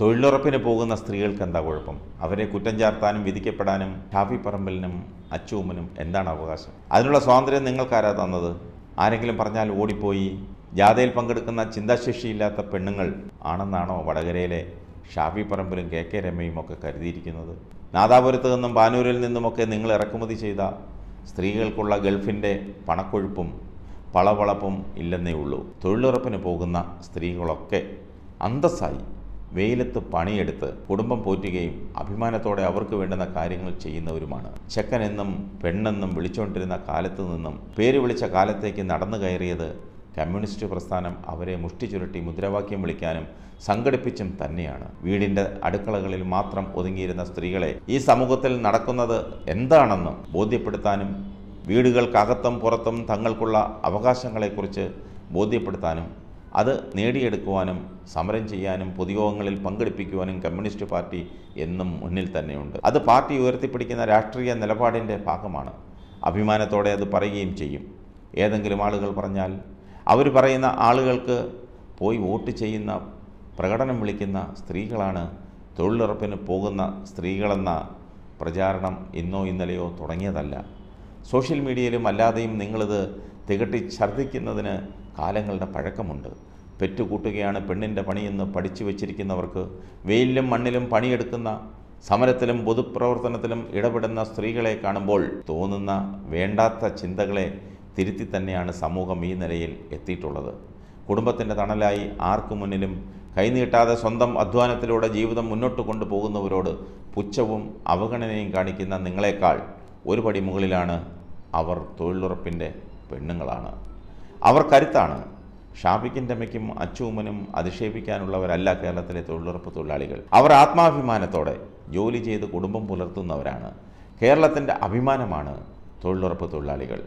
തൊഴിലുറപ്പിന് പോകുന്ന സ്ത്രീകൾക്ക് എന്താ കുഴപ്പം അവരെ കുറ്റം ചാർത്താനും വിധിക്കപ്പെടാനും ഷാഫി പറമ്പലിനും അച്ചുമ്മനും എന്താണ് അവകാശം അതിനുള്ള സ്വാതന്ത്ര്യം നിങ്ങൾക്കാരാ തന്നത് ആരെങ്കിലും പറഞ്ഞാൽ ഓടിപ്പോയി ജാഥയിൽ പങ്കെടുക്കുന്ന ചിന്താശേഷിയില്ലാത്ത പെണ്ണുങ്ങൾ ആണെന്നാണോ വടകരയിലെ ഷാഫി പറമ്പലും കെ കെ രമയും ഒക്കെ കരുതിയിരിക്കുന്നത് നാദാപുരത്ത് നിന്നും ബാനൂരിൽ നിന്നുമൊക്കെ നിങ്ങൾ ഇറക്കുമതി ചെയ്ത സ്ത്രീകൾക്കുള്ള ഗൾഫിൻ്റെ പണക്കൊഴുപ്പും പളവളപ്പും ഇല്ലെന്നേ ഉള്ളൂ തൊഴിലുറപ്പിന് പോകുന്ന സ്ത്രീകളൊക്കെ അന്തസ്സായി വെയിലത്ത് പണിയെടുത്ത് കുടുംബം പോറ്റുകയും അഭിമാനത്തോടെ അവർക്ക് വേണ്ടുന്ന കാര്യങ്ങൾ ചെയ്യുന്നവരുമാണ് ചെക്കനെന്നും പെണ്ണെന്നും വിളിച്ചുകൊണ്ടിരുന്ന കാലത്ത് നിന്നും പേര് വിളിച്ച കാലത്തേക്ക് നടന്നു കയറിയത് കമ്മ്യൂണിസ്റ്റ് പ്രസ്ഥാനം അവരെ മുഷ്ടി ചുരുട്ടി മുദ്രാവാക്യം വിളിക്കാനും സംഘടിപ്പിച്ചും തന്നെയാണ് വീടിൻ്റെ അടുക്കളകളിൽ മാത്രം ഒതുങ്ങിയിരുന്ന സ്ത്രീകളെ ഈ സമൂഹത്തിൽ നടക്കുന്നത് എന്താണെന്ന് ബോധ്യപ്പെടുത്താനും വീടുകൾക്കകത്തും പുറത്തും തങ്ങൾക്കുള്ള അവകാശങ്ങളെക്കുറിച്ച് ബോധ്യപ്പെടുത്താനും അത് നേടിയെടുക്കുവാനും സമരം ചെയ്യാനും പൊതുയോഗങ്ങളിൽ പങ്കെടുപ്പിക്കുവാനും കമ്മ്യൂണിസ്റ്റ് പാർട്ടി എന്നും മുന്നിൽ തന്നെയുണ്ട് അത് പാർട്ടി ഉയർത്തിപ്പിടിക്കുന്ന രാഷ്ട്രീയ നിലപാടിൻ്റെ ഭാഗമാണ് അഭിമാനത്തോടെ അത് പറയുകയും ചെയ്യും ഏതെങ്കിലും ആളുകൾ പറഞ്ഞാൽ അവർ പറയുന്ന ആളുകൾക്ക് പോയി വോട്ട് ചെയ്യുന്ന പ്രകടനം വിളിക്കുന്ന സ്ത്രീകളാണ് തൊഴിലുറപ്പിന് പോകുന്ന സ്ത്രീകളെന്ന പ്രചാരണം ഇന്നോ ഇന്നലെയോ തുടങ്ങിയതല്ല സോഷ്യൽ മീഡിയയിലും അല്ലാതെയും നിങ്ങളിത് തികട്ടി ഛർദ്ദിക്കുന്നതിന് കാലങ്ങളുടെ പഴക്കമുണ്ട് പെറ്റുകൂട്ടുകയാണ് പെണ്ണിൻ്റെ പണിയെന്ന് പഠിച്ചു വച്ചിരിക്കുന്നവർക്ക് വെയിലിലും മണ്ണിലും പണിയെടുക്കുന്ന സമരത്തിലും പൊതുപ്രവർത്തനത്തിലും ഇടപെടുന്ന സ്ത്രീകളെ കാണുമ്പോൾ തോന്നുന്ന വേണ്ടാത്ത ചിന്തകളെ തിരുത്തി തന്നെയാണ് സമൂഹം ഈ നിലയിൽ എത്തിയിട്ടുള്ളത് കുടുംബത്തിൻ്റെ തണലായി ആർക്കു മുന്നിലും കൈനീട്ടാതെ സ്വന്തം അധ്വാനത്തിലൂടെ ജീവിതം മുന്നോട്ട് കൊണ്ടുപോകുന്നവരോട് പുച്ഛവും അവഗണനയും കാണിക്കുന്ന നിങ്ങളെക്കാൾ ഒരു പടി മുകളിലാണ് അവർ തൊഴിലുറപ്പിൻ്റെ പെണ്ണുങ്ങളാണ് അവർ കരുത്താണ് ഷാഫിക്കിൻ്റെ അമ്മയ്ക്കും അച്ചൂമ്മനും അധിക്ഷേപിക്കാനുള്ളവരല്ല കേരളത്തിലെ തൊഴിലുറപ്പ് തൊഴിലാളികൾ അവർ ആത്മാഭിമാനത്തോടെ ജോലി ചെയ്ത് കുടുംബം പുലർത്തുന്നവരാണ് കേരളത്തിൻ്റെ അഭിമാനമാണ് തൊഴിലുറപ്പ് തൊഴിലാളികൾ